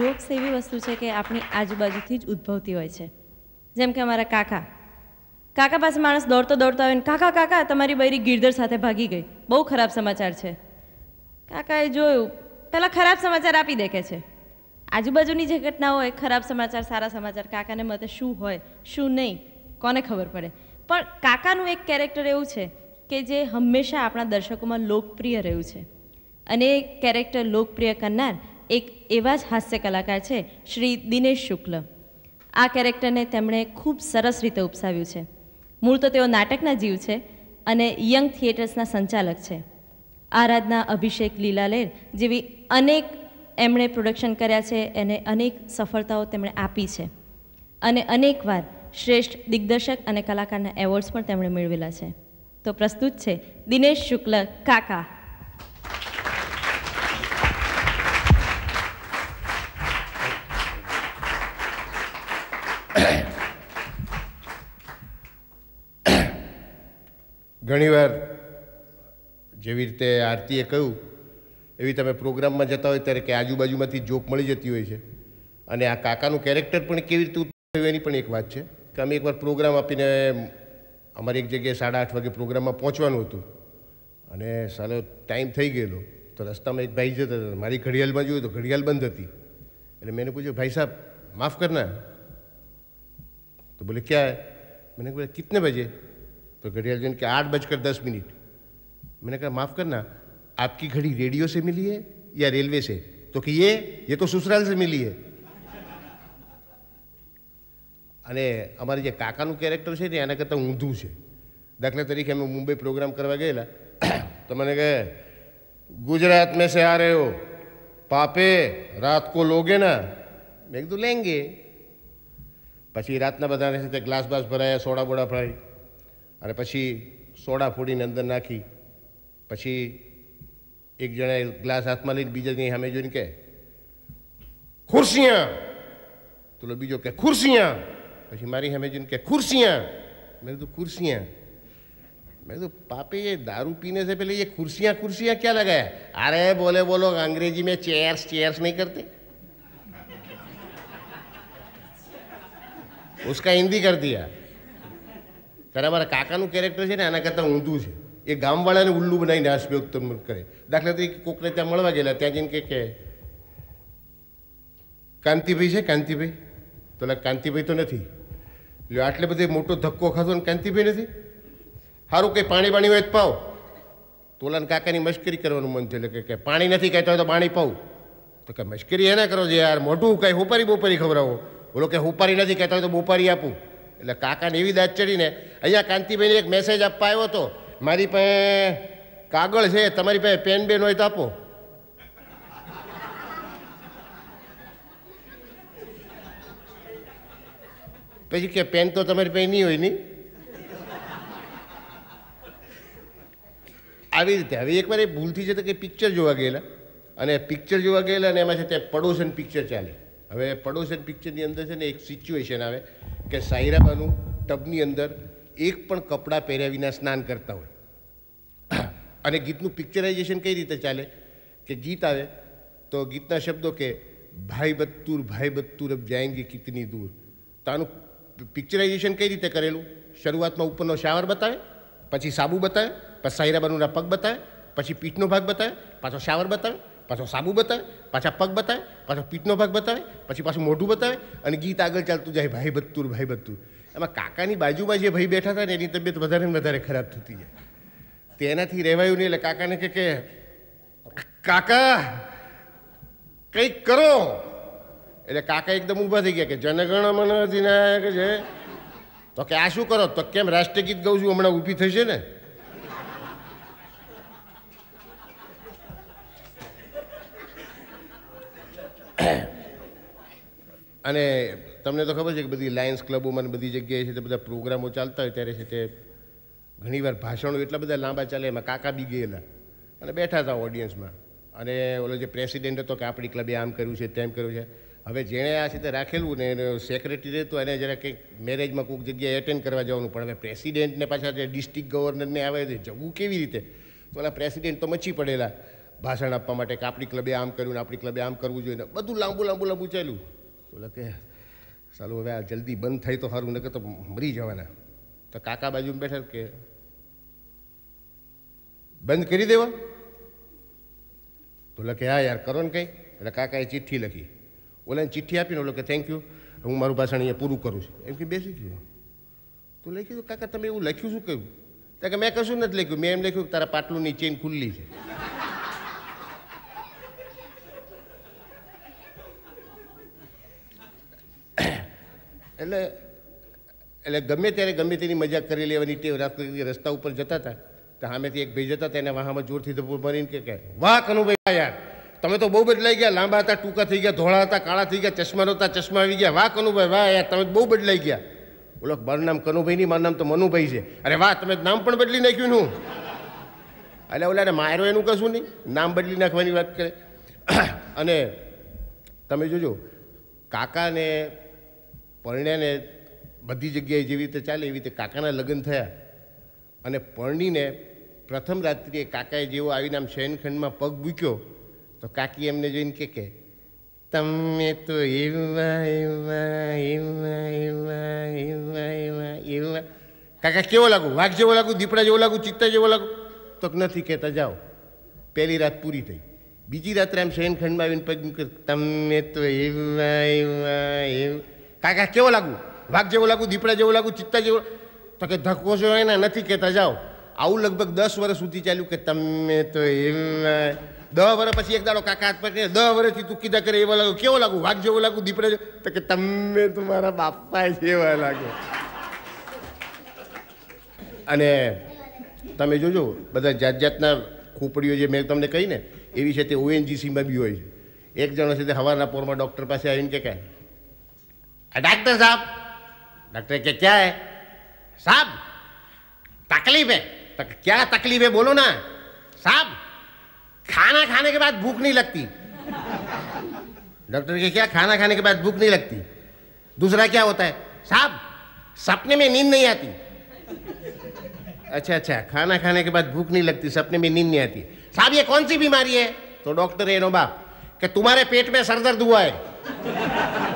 jokes એવી વસ્તુ છે કે આપણી આજુબાજુથી જ ઉદ્ભવતી હોય છે જેમ કે અમારા કાકા કાકા પાસે માણસ દોડતો દોડતો આવે ને કાકા કાકા તમારી બૈરી ગીરધર સાથે ભાગી ગઈ બહુ ખરાબ સમાચાર છે કાકાએ જોયું પહેલાં ખરાબ સમાચાર આપી દેખે છે આજુબાજુની જે ઘટના હોય ખરાબ સમાચાર સારા સમાચાર કાકાને મતે શું હોય શું નહીં કોને ખબર પડે પણ કાકાનું એક કેરેક્ટર એવું છે કે જે હંમેશા આપણા દર્શકોમાં લોકપ્રિય રહ્યું છે અને એ કેરેક્ટર લોકપ્રિય કરનાર એક એવા જ હાસ્ય કલાકાર છે શ્રી દિનેશ શુક્લ આ કેરેક્ટરને તેમણે ખૂબ સરસ રીતે ઉપસાવ્યું છે મૂળ તો તેઓ નાટકના જીવ છે અને યંગ થિયેટર્સના સંચાલક છે આરાધના અભિષેક લીલાલેર જેવી અનેક એમણે પ્રોડક્શન કર્યા છે એને અનેક સફળતાઓ તેમણે આપી છે અને અનેકવાર શ્રેષ્ઠ દિગ્દર્શક અને કલાકારના એવોર્ડ્સ પણ તેમણે મેળવેલા છે તો પ્રસ્તુત છે દિનેશ શુક્લ કાકા ઘણીવાર જેવી રીતે આરતીએ કહ્યું એવી તમે પ્રોગ્રામમાં જતા હોય ત્યારે કે આજુબાજુમાંથી જોક મળી જતી હોય છે અને આ કાકાનું કેરેક્ટર પણ કેવી રીતે થયું એની પણ એક વાત છે કે અમે એકવાર પ્રોગ્રામ આપીને અમારી એક જગ્યાએ સાડા આઠ વાગે પ્રોગ્રામમાં પહોંચવાનું હતું અને સાલો ટાઈમ થઈ ગયેલો તો રસ્તામાં એક ભાઈ જતા હતા મારી ઘડિયાળમાં જોયું તો ઘડિયાળ બંધ હતી એટલે મેં પૂછ્યું ભાઈ સાહેબ માફ કરના તો બોલે ક્યાં मैंने बोला कितने बजे તો घड़ियाल जन के आठ बजकर દસ મિનિટ मैंने કહે માફ કરના આપકી ઘડી રેડિયો સે मिली है या रेलवे से तो कि ये ये तो ससुराल મિલી છે અને અમારી જે કાકાનું કેરેક્ટર છે ને એના કરતાં ઊંધું છે દાખલા તરીકે અમે મુંબઈ પ્રોગ્રામ કરવા ગયેલા તો મને કહે ગુજરાત મેં સે આ રહે હો પાપે રાત કો લોગે ના મેં કીધું લેંગે પછી રાતના બધાને ગ્લાસ બાસ ભરાયા સોડા બોડા ભરાય अरे પછી સોડા ફોડીને અંદર નાખી પછી એક જણા એક ગ્લાસ આત્માલીત બીજો નહીં અમે જોઈને કે ખુરશીયા તુલો બીજો કે ખુરશીયા પછી મારી હમે જિન કે ખુરશીયા મેરે તો ખુરશીયા મેરે પપ્પા એ દારૂ પીને સે પેલે યે ખુરશીયા ખુરશીયા કે લગાયા અરે બોલે બોલો અંગ્રેજી મે চেয়ারસ চেয়ারસ નહીં કરતે uska hindi kar diya ત્યારે અમારા કાકાનું કેરેક્ટર છે ને એના કરતાં ઊંધું છે એ ગામવાળાને ઉલ્લુ બનાવીને હાસ્ય ઉત્પન્ન કરે દાખલા તરીકે કોકને ત્યાં મળવા ગયેલા ત્યાં જઈને કે કાંતિભાઈ છે કાંતિભાઈ તો કાંતિભાઈ તો નથી એટલે આટલે બધે મોટો ધક્કો ખાધો ને કાંતિભાઈ નથી સારું કંઈ પાણી બાણી હોય તો પાવ તોલાને કાકાની મશ્કરી કરવાનું મન થયું એટલે કે પાણી નથી કહેતા હોય તો પાણી પાવું તો કે મશ્કરી એના કરો છો યાર મોટું કાંઈ હોપારી બોપારી ખવડાવો બોલો કે હોપારી નથી કહેતા હોય તો બોપારી આપું એટલે કાકાને એવી દાંત ચડીને અહીંયા કાંતિભાઈને એક મેસેજ આપવા આવ્યો હતો મારી પાસે કાગળ છે તમારી પાસે પેન બેન હોય તો આપો પછી કે પેન તો તમારી પાસે નહીં હોય નહીં આવી રીતે હવે એકવાર એ ભૂલથી જતા કે પિક્ચર જોવા ગયેલા અને પિક્ચર જોવા ગયેલા અને એમાં છે ત્યાં પડોશન પિક્ચર ચાલે હવે પડોશન પિક્ચરની અંદર છે ને એક સિચ્યુએશન આવે કે સાયરાબાનું ટબની અંદર એક પણ કપડાં પહેર્યા વિના સ્નાન કરતા હોય અને ગીતનું પિક્ચરાઇઝેશન કઈ રીતે ચાલે કે ગીત આવે તો ગીતના શબ્દો કે ભાઈ બત્તુર ભાઈ બત્તુર અબ જાયંગે કિતની દૂર તો આનું પિક્ચરાઇઝેશન કઈ રીતે કરેલું શરૂઆતમાં ઉપરનો શાવર બતાવે પછી સાબુ બતાવે પછી સાયરાબાનુના પગ બતાવે પછી પીઠનો ભાગ બતાવે પાછો શાવર બતાવે પાછો સાબુ બતાવે પાછા પગ બતાવે પાછો પીઠનો ભાગ બતાવે પછી પાછું મોઢું બતાવે અને ગીત આગળ ચાલતું જાય ભાઈ બત્તુર ભાઈ બત્તુર એમાં કાકાની બાજુમાં જે ભાઈ બેઠા હતા ને એની તબિયત વધારે ને વધારે ખરાબ થતી જાય તેનાથી રહેવાયું નહીં એટલે કાકાને કે કે કાકા કંઈક કરો એટલે કાકા એકદમ ઊભા થઈ ગયા કે જનગણ મન અધિનાયક છે તો કે આ શું કરો તો કેમ રાષ્ટ્રગીત ગાઉં છું હમણાં ઊભી થશે ને અને તમને તો ખબર છે કે બધી લાયન્સ ક્લબોમાં બધી જગ્યાએ છે તે બધા પ્રોગ્રામો ચાલતા હોય ત્યારે છે તે ઘણીવાર ભાષણો એટલા બધા લાંબા ચાલે એમાં કાકા બી ગયેલા અને બેઠા હતા ઓડિયન્સમાં અને ઓલો જે પ્રેસિડેન્ટ હતો કે આપણી ક્લબે આમ કર્યું છે તેમ કર્યું છે હવે જેણે આ રીતે રાખેલું ને એનો સેક્રેટરી રહેતું એને જરા કંઈક મેરેજમાં કોઈક જગ્યાએ એટેન્ડ કરવા જવાનું પણ હવે પ્રેસિડેન્ટને પાછા જે ડિસ્ટ્રિક્ટ ગવર્નરને આવે છે જવું કેવી રીતે તો એના પ્રેસિડેન્ટ તો મચી પડેલા ભાષણ આપવા માટે કે આપણી ક્લબે આમ કર્યું ને આપણી ક્લબે આમ કરવું જોઈએ બધું લાંબુ લાંબુ લાંબુ ચાલ્યું બોલે કે સાલું હવે આ જલ્દી બંધ થાય તો સારું નકે તો મરી જવાના તો કાકા બાજુ બેઠા કે બંધ કરી દેવા તો લખે હા યાર કરો ને કંઈ એટલે કાકાએ ચિઠ્ઠી લખી ઓલાને ચિઠ્ઠી આપીને ઓલો કે થેન્ક યુ હું મારું ભાષણ અહીંયા પૂરું કરું છું એમ કે બેસી ગયો તો લઈ કીધું કાકા તમે એવું લખ્યું શું કહ્યું ત્યાં કે મેં કશું નથી લખ્યું મેં એમ લખ્યું કે તારા પાટલુંની ચેન ખુલ્લી છે એટલે એટલે ગમે ત્યારે ગમે તેની મજાક કરી લેવાની ટેવ રાખતી રસ્તા ઉપર જતા હતા તો સામેથી એક ભાઈ જતા હતા એને વાહામાં જોરથી ધપૂર મારીને કે વાહ કનુભાઈ યાર તમે તો બહુ બદલાઈ ગયા લાંબા હતા ટૂંકા થઈ ગયા ધોળા હતા કાળા થઈ ગયા ચશ્મા નહોતા ચશ્મા આવી ગયા વાહ કનુભાઈ વાહ યાર તમે બહુ બદલાઈ ગયા ઓલો મારું નામ કનુભાઈ નહીં મારું નામ તો મનુભાઈ છે અરે વાહ તમે નામ પણ બદલી નાખ્યું હું એટલે ઓલાને માયરો એનું કશું નહીં નામ બદલી નાખવાની વાત કરે અને તમે જોજો કાકાને પરણ્યાને બધી જગ્યાએ જેવી રીતે ચાલે એવી રીતે કાકાના લગ્ન થયા અને પરણીને પ્રથમ રાત્રિએ કાકાએ જેવો આવીને આમ શયનખંડમાં પગ મૂક્યો તો કાકી એમને જોઈને કે કે તમે તો એવા એવા એવા એવા એવા એવા એવા કાકા કેવો લાગુ વાઘ જેવો લાગુ દીપડા જેવો લાગુ ચિત્તા જેવો લાગુ તો નથી કહેતા જાઓ પહેલી રાત પૂરી થઈ બીજી રાત્રે આમ શયનખંડમાં આવીને પગ મૂક્યો તમે તો એવા એવા એવા કાકા કેવો લાગુ વાઘ જેવું લાગુ દીપડા જેવું લાગુ ચિત્તા જેવું તો કે ધક્કો છો એને નથી કહેતા જાઓ આવું લગભગ દસ વર્ષ સુધી ચાલ્યું કે તમે તો એમ દહ વર્ષ પછી એક દાડો કાકા હાથ પકડે કે દહ વર્ષથી તું કીધા કરે એવા લાગો કેવો લાગુ વાઘ જેવો લાગુ દીપડા જેવો તો કે તમે તો મારા બાપા જેવા લાગો અને તમે જોજો બધા જાત જાતના ખોપડીઓ જે મેં તમને કહી ને એવી છે તે ઓએનજીસીમાં બી હોય છે એક જણો છે તે હવાના પોરમાં ડૉક્ટર પાસે આવીને કે કાંઈ डॉक्टर साहब डॉक्टर क्या क्या है साहब तकलीफ है तक, क्या तकलीफ है बोलो ना साहब खाना खाने के बाद भूख नहीं लगती डॉक्टर के क्या खाना खाने के बाद भूख नहीं लगती दूसरा क्या होता है साहब सपने में नींद नहीं आती अच्छा अच्छा खाना खाने के बाद भूख नहीं लगती सपने में नींद नहीं आती साहब ये कौन सी बीमारी है तो डॉक्टर है नो बाप कि तुम्हारे पेट में सरदर्द हुआ है